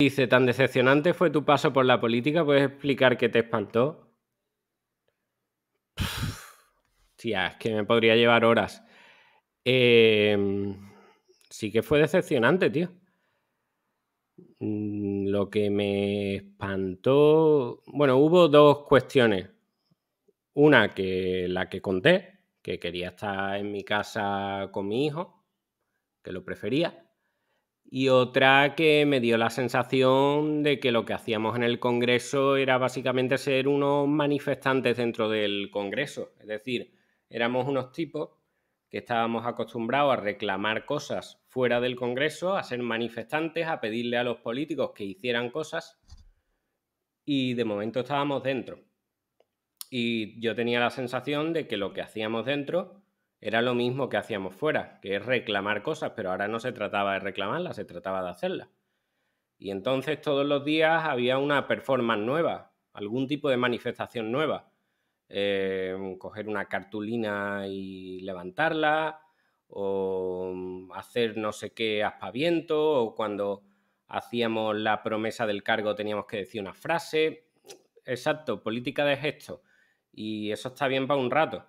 Dice, tan decepcionante fue tu paso por la política, ¿puedes explicar qué te espantó? tía, es que me podría llevar horas. Em, sí que fue decepcionante, tío. Mm, lo que me espantó, bueno, hubo dos cuestiones. Una que la que conté, que quería estar en mi casa con mi hijo, que lo prefería y otra que me dio la sensación de que lo que hacíamos en el Congreso era básicamente ser unos manifestantes dentro del Congreso. Es decir, éramos unos tipos que estábamos acostumbrados a reclamar cosas fuera del Congreso, a ser manifestantes, a pedirle a los políticos que hicieran cosas y de momento estábamos dentro. Y yo tenía la sensación de que lo que hacíamos dentro era lo mismo que hacíamos fuera, que es reclamar cosas, pero ahora no se trataba de reclamarlas, se trataba de hacerlas. Y entonces todos los días había una performance nueva, algún tipo de manifestación nueva. Eh, coger una cartulina y levantarla, o mm, hacer no sé qué aspaviento, o cuando hacíamos la promesa del cargo teníamos que decir una frase. Exacto, política de gesto. Y eso está bien para un rato.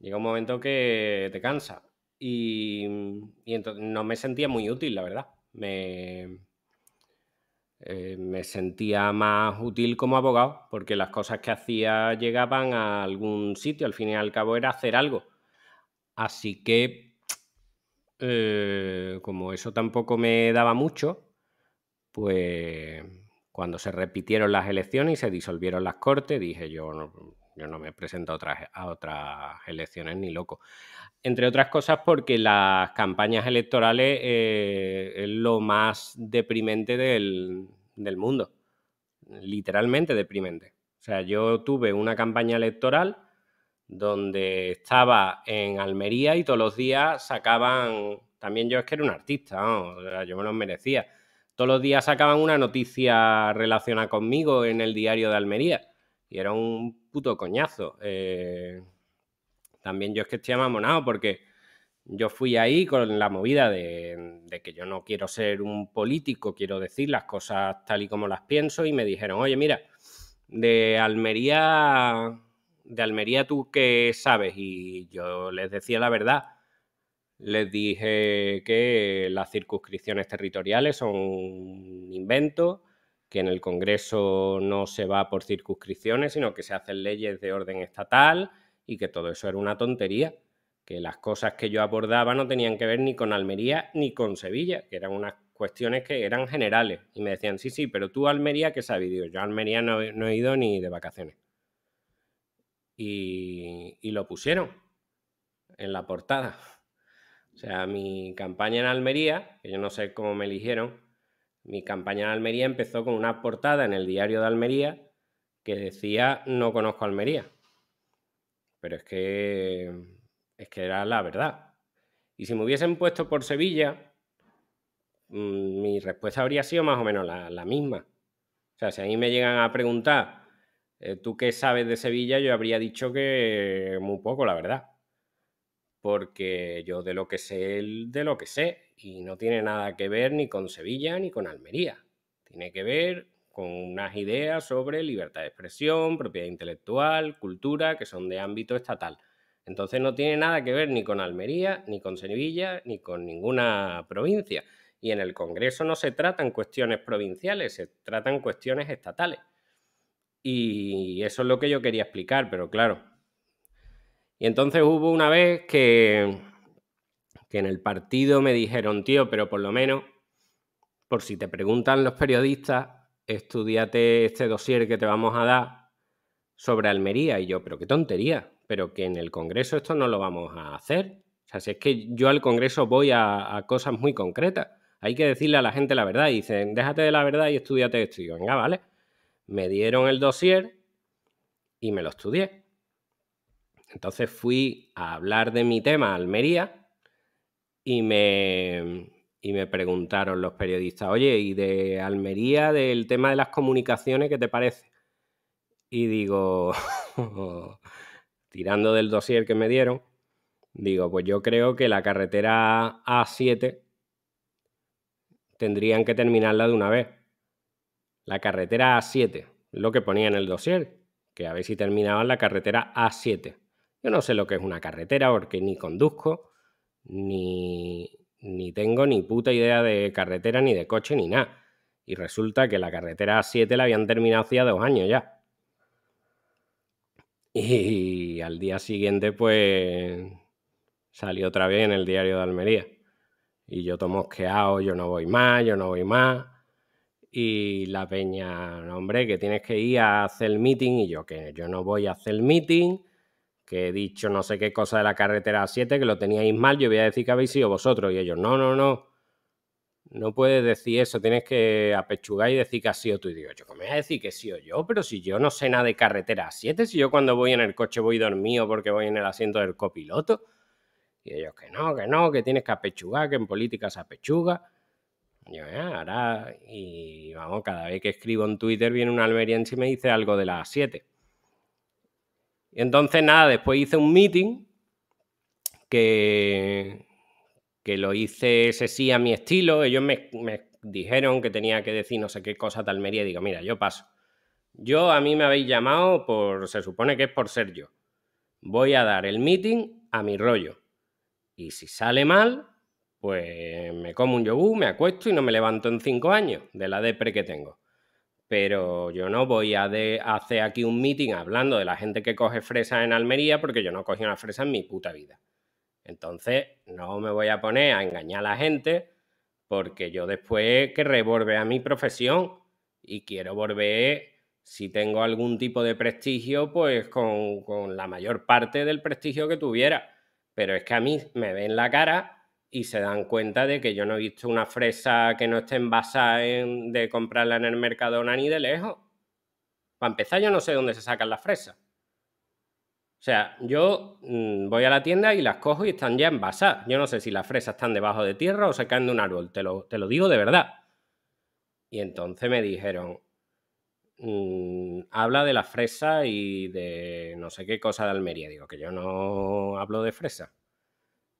Llega un momento que te cansa. Y, mm, no me sentía muy útil, la verdad. Eh, me, sentía más útil como abogado porque las cosas que hacía llegaban a algún sitio. Al fin y al cabo era hacer algo. Así que, eh, como eso tampoco me daba mucho, pues cuando se repitieron las elecciones y se disolvieron las cortes, dije yo, yo no me presento a otras, a otras elecciones ni loco. Entre otras cosas porque las campañas electorales eh, es lo más deprimente del, mundo. Literalmente deprimente. O sea, yo tuve una campaña electoral donde estaba en Almería y todos los días sacaban, también yo es que era un artista, yo me lo merecía, todos los días sacaban una noticia relacionada conmigo en el diario de Almería. Y era un puto coñazo. Eh, también yo es que estoy amamonado porque yo fui ahí con la movida de, que yo no quiero ser un político, quiero decir las cosas tal y como las pienso y me dijeron, oye, mira, de Almería, de Almería tú qué sabes y yo les decía la verdad. Les dije que las circunscripciones territoriales son un invento, que en el Congreso no se va por circunscripciones, sino que se hacen leyes de orden estatal y que todo eso era una tontería, que las cosas que yo abordaba no tenían que ver ni con Almería ni con Sevilla, que eran unas cuestiones que eran generales. Y me decían, sí, sí, pero tú Almería, ¿qué sabes? yo a Almería no, he ido ni de vacaciones. Y, y lo pusieron en la portada. O sea, mi campaña en Almería, que yo no sé cómo me eligieron, mi campaña en Almería empezó con una portada en el diario de Almería que decía no conozco Almería. Pero es que es que era la verdad. Y si me hubiesen puesto por Sevilla, mm, mi respuesta habría sido más o menos la, la misma. O sea, si a mí me llegan a preguntar, eh, ¿tú qué sabes de Sevilla? Yo habría dicho que muy poco, la verdad porque yo de lo que sé, de lo que sé, y no tiene nada que ver ni con Sevilla ni con Almería. Tiene que ver con unas ideas sobre libertad de expresión, propiedad intelectual, cultura, que son de ámbito estatal. Entonces no tiene nada que ver ni con Almería, ni con Sevilla, ni con ninguna provincia. Y en el Congreso no se tratan cuestiones provinciales, se tratan cuestiones estatales. Y eso es lo que yo quería explicar, pero claro, y entonces hubo una vez que, en el partido me dijeron, tío, pero por lo menos, por si te preguntan los periodistas, estudiate este dossier que te vamos a dar sobre Almería. Y yo, pero qué tontería, pero que en el Congreso esto no lo vamos a hacer. O sea, si es que yo al Congreso voy a, cosas muy concretas, hay que decirle a la gente la verdad. Y dicen, déjate de la verdad y estudiate esto. Y yo, venga, vale. Me dieron el dossier y me lo estudié. Entonces fui a hablar de mi tema Almería y me, preguntaron los periodistas, oye, ¿y de Almería, del tema de las comunicaciones, qué te parece? Y digo, tirando del dossier que me dieron, digo, pues yo creo que la carretera A7 tendrían que terminarla de una vez. La carretera A7, lo que ponía en el dossier, que a ver si terminaban la carretera A7. Yo no sé lo que es una carretera porque ni conduzco, ni, tengo ni puta idea de carretera, ni de coche, ni nada. Y resulta que la carretera A7 la habían terminado hacía dos años ya. Y al día siguiente, pues salió otra vez en el diario de Almería. Y yo tomo mosqueado, yo no voy más, yo no voy más. Y la peña, hombre, que tienes que ir a hacer el meeting. Y yo, que yo no voy a hacer el meeting, que he dicho no sé qué cosa de la carretera A7, que lo teníais mal, yo voy a decir que habéis sido vosotros. Y ellos, no, no, no, no puedes decir eso, tienes que apechugar y decir que ha sido tú. Y digo, yo, me voy a decir que sí o yo? Pero si yo no sé nada de carretera A7, si yo cuando voy en el coche voy dormido porque voy en el asiento del copiloto. Y ellos, que no, que no, que tienes que apechugar, que en política se apechuga. Yo, ya, ah, ahora, y vamos, cada vez que escribo en Twitter viene un almeriense y me dice algo de las 7. Entonces, nada, después hice un meeting que, que lo hice ese sí a mi estilo. Ellos me, dijeron que tenía que decir no sé qué cosa tal digo, mira, yo paso. Yo a mí me habéis llamado por, se supone que es por ser yo. Voy a dar el meeting a mi rollo. Y si sale mal, pues me como un yogur, me acuesto y no me levanto en cinco años de la depre que tengo pero yo no voy a, hacer aquí un meeting hablando de la gente que coge fresas en Almería porque yo no cogí una fresa en mi puta vida. Entonces, no me voy a poner a engañar a la gente porque yo después querré volver a mi profesión y quiero volver, si tengo algún tipo de prestigio, pues con, con la mayor parte del prestigio que tuviera. Pero es que a mí me ven la cara y se dan cuenta de que yo no he visto una fresa que no esté envasada de comprarla en el mercado ni de lejos. Para empezar, yo no sé dónde se sacan las fresas. O sea, yo mm, voy a la tienda y las cojo y están ya envasadas. Yo no sé si las fresas están debajo de tierra o se caen de un árbol, te lo, digo de verdad. Y entonces me dijeron, mm, habla de la fresa y de no sé qué cosa de Almería. Digo, que yo no hablo de fresa.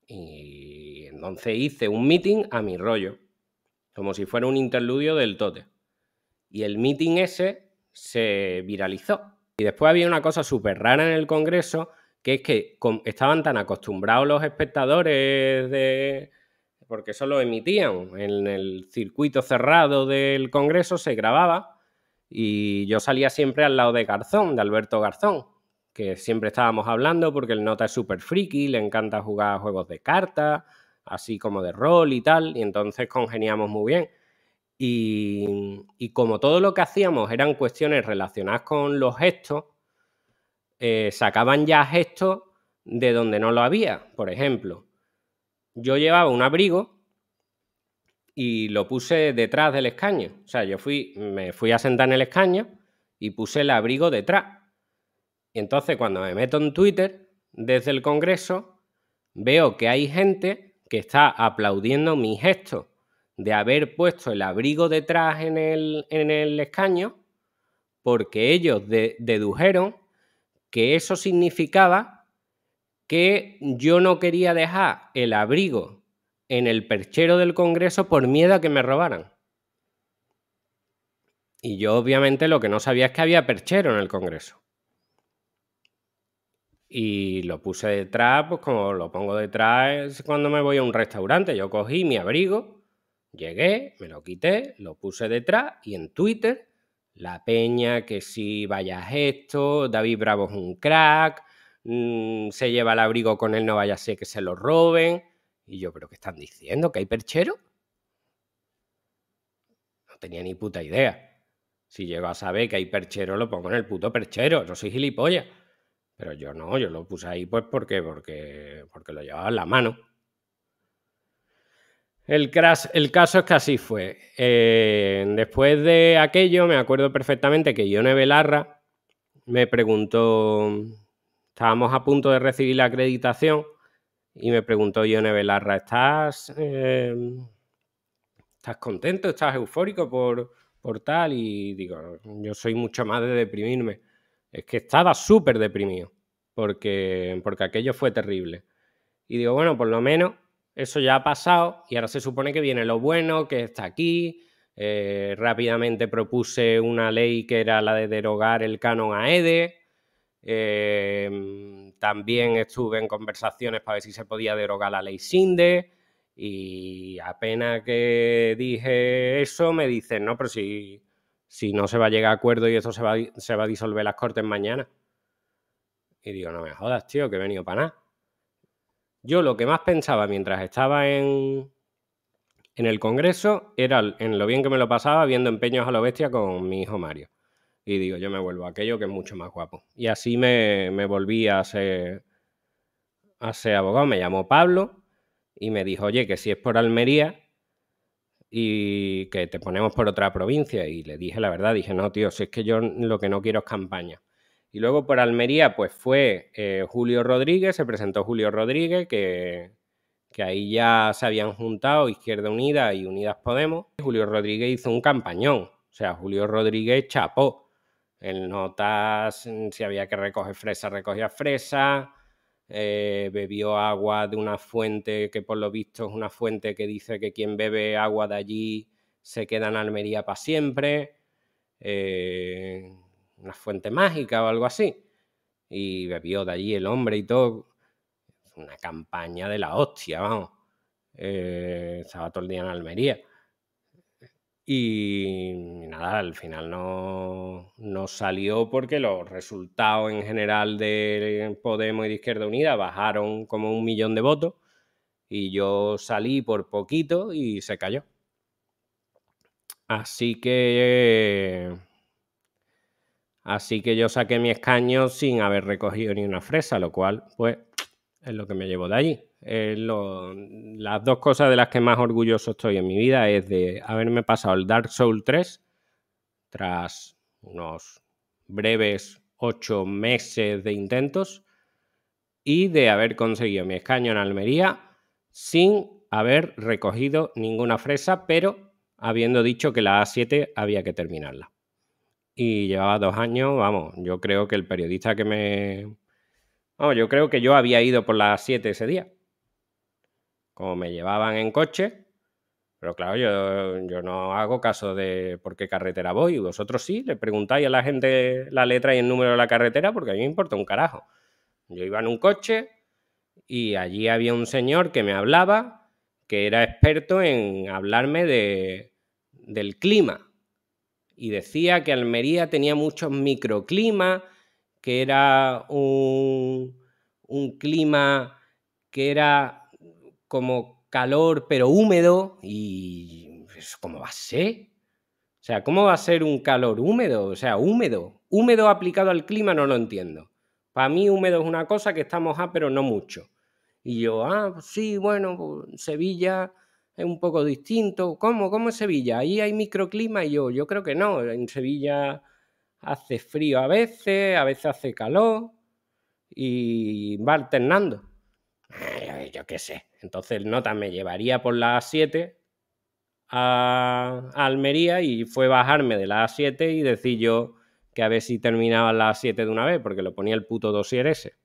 Y entonces hice un meeting a mi rollo, como si fuera un interludio del tote. Y el meeting ese se viralizó. Y después había una cosa súper rara en el Congreso, que es que estaban tan acostumbrados los espectadores de... porque eso lo emitían en el circuito cerrado del Congreso, se grababa y yo salía siempre al lado de Garzón, de Alberto Garzón, que siempre estábamos hablando porque el nota es súper friki, le encanta jugar juegos de cartas, así como de rol y tal, y entonces congeniamos muy bien. Y, como todo lo que hacíamos eran cuestiones relacionadas con los gestos, eh, sacaban ya gestos de donde no lo había. Por ejemplo, yo llevaba un abrigo y lo puse detrás del escaño. O sea, yo fui, me fui a sentar en el escaño y puse el abrigo detrás. Y entonces cuando me meto en Twitter, desde el Congreso, veo que hay gente que está aplaudiendo mi gesto de haber puesto el abrigo detrás en el, en el escaño, porque ellos dedujeron que eso significaba que yo no quería dejar el abrigo en el perchero del Congreso por miedo a que me robaran. Y yo obviamente lo que no sabía es que había perchero en el Congreso y lo puse detrás, pues como lo pongo detrás cuando me voy a un restaurante. Yo cogí mi abrigo, llegué, me lo quité, lo puse detrás y en Twitter, la peña, que si vayas esto, David Bravo es un crack, mm, se lleva el abrigo con él, no vaya a ser que se lo roben. Y yo, ¿pero qué están diciendo? ¿Que hay perchero? No tenía ni puta idea. Si llego a saber que hay perchero, lo pongo en el puto perchero. No soy gilipollas. Pero yo no, yo lo puse ahí pues porque, porque lo llevaba en la mano. El, el caso es que así fue. Eh, después de aquello, me acuerdo perfectamente que Ione Belarra me preguntó, estábamos a punto de recibir la acreditación y me preguntó Ione Belarra, ¿estás, eh, ¿estás contento? ¿Estás eufórico por, por tal? Y digo, yo soy mucho más de deprimirme es que estaba súper deprimido, porque, porque aquello fue terrible. Y digo, bueno, por lo menos eso ya ha pasado y ahora se supone que viene lo bueno, que está aquí. Eh, rápidamente propuse una ley que era la de derogar el canon AEDE. Ede. Eh, también estuve en conversaciones para ver si se podía derogar la ley SINDE. Y apenas que dije eso, me dicen, no, pero si si no se va a llegar a acuerdo y eso se va, a disolver las cortes mañana. Y digo, no me jodas, tío, que he venido para nada. Yo lo que más pensaba mientras estaba en, en el Congreso era en lo bien que me lo pasaba viendo empeños a lo bestia con mi hijo Mario. Y digo, yo me vuelvo a aquello que es mucho más guapo. Y así me, me volví a ser, a ser abogado. Me llamó Pablo y me dijo, oye, que si es por Almería, y que te ponemos por otra provincia. Y le dije la verdad, dije, no, tío, si es que yo lo que no quiero es campaña. Y luego por Almería, pues fue eh, Julio Rodríguez, se presentó Julio Rodríguez, que, que ahí ya se habían juntado Izquierda Unida y Unidas Podemos. Julio Rodríguez hizo un campañón, o sea, Julio Rodríguez chapó. En notas, si había que recoger fresa, recogía fresa. Eh, bebió agua de una fuente que por lo visto es una fuente que dice que quien bebe agua de allí se queda en Almería para siempre, eh, una fuente mágica o algo así. Y bebió de allí el hombre y todo. Una campaña de la hostia, vamos. Eh, estaba todo el día en Almería. Y al final no, salió porque los resultados en general de Podemos y de Izquierda Unida bajaron como un millón de votos y yo salí por poquito y se cayó. Así que... Así que yo saqué mi escaño sin haber recogido ni una fresa, lo cual, pues, es lo que me llevo de allí. las dos cosas de las que más orgulloso estoy en mi vida es de haberme pasado el Dark Souls 3 tras unos breves ocho meses de intentos y de haber conseguido mi escaño en Almería sin haber recogido ninguna fresa, pero habiendo dicho que la A7 había que terminarla. Y llevaba dos años, vamos, yo creo que el periodista que me... Vamos, yo creo que yo había ido por la A7 ese día. Como me llevaban en coche, pero claro, yo, yo, no hago caso de por qué carretera voy. Vosotros sí, le preguntáis a la gente la letra y el número de la carretera porque a mí me importa un carajo. Yo iba en un coche y allí había un señor que me hablaba, que era experto en hablarme de, del clima. Y decía que Almería tenía muchos microclimas, que era un, un clima que era como calor pero húmedo y pues, ¿cómo va a ser? O sea, ¿cómo va a ser un calor húmedo? O sea, húmedo. Húmedo aplicado al clima no lo entiendo. Para mí húmedo es una cosa que está mojada pero no mucho. Y yo, ah, pues sí, bueno, pues, Sevilla es un poco distinto. ¿Cómo? ¿Cómo es Sevilla? Ahí hay microclima y yo, yo creo que no. En Sevilla hace frío a veces, a veces hace calor y va alternando. Yo qué sé. Entonces Nota me llevaría por la A7 a, Almería y fue bajarme de la A7 y decir yo que a ver si terminaba la A7 de una vez, porque lo ponía el puto dosier ese.